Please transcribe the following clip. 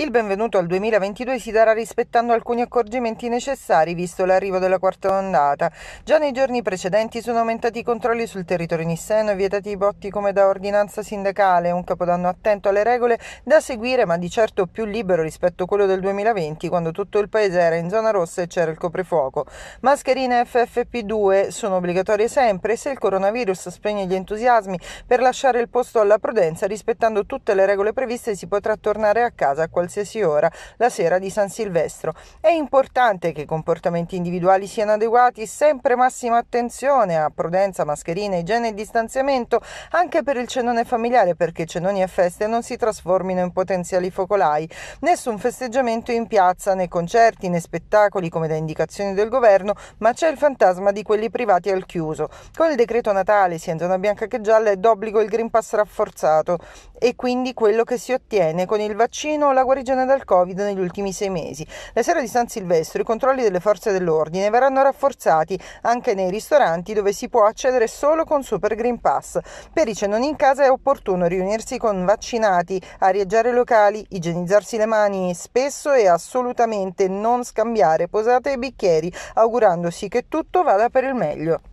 Il benvenuto al 2022 si darà rispettando alcuni accorgimenti necessari visto l'arrivo della quarta ondata. Già nei giorni precedenti sono aumentati i controlli sul territorio nisseno e vietati i botti come da ordinanza sindacale, un capodanno attento alle regole da seguire ma di certo più libero rispetto a quello del 2020 quando tutto il paese era in zona rossa e c'era il coprifuoco. Mascherine FFP2 sono obbligatorie sempre e se il coronavirus spegne gli entusiasmi per lasciare il posto alla prudenza rispettando tutte le regole previste si potrà tornare a casa a qualsiasi qualsiasi ora la sera di San Silvestro. È importante che i comportamenti individuali siano adeguati, sempre massima attenzione a prudenza, mascherina, igiene e distanziamento anche per il cenone familiare perché cenoni e feste non si trasformino in potenziali focolai. Nessun festeggiamento in piazza, né concerti né spettacoli come da indicazioni del governo, ma c'è il fantasma di quelli privati al chiuso. Con il decreto Natale, sia in zona bianca che gialla, è d'obbligo il Green Pass rafforzato e quindi quello che si ottiene con il vaccino o la guarigione l'origine del Covid negli ultimi sei mesi. La sera di San Silvestro i controlli delle forze dell'ordine verranno rafforzati anche nei ristoranti dove si può accedere solo con Super Green Pass. Per i cenoni in casa è opportuno riunirsi con vaccinati, arieggiare locali, igienizzarsi le mani spesso e assolutamente non scambiare posate e bicchieri, augurandosi che tutto vada per il meglio.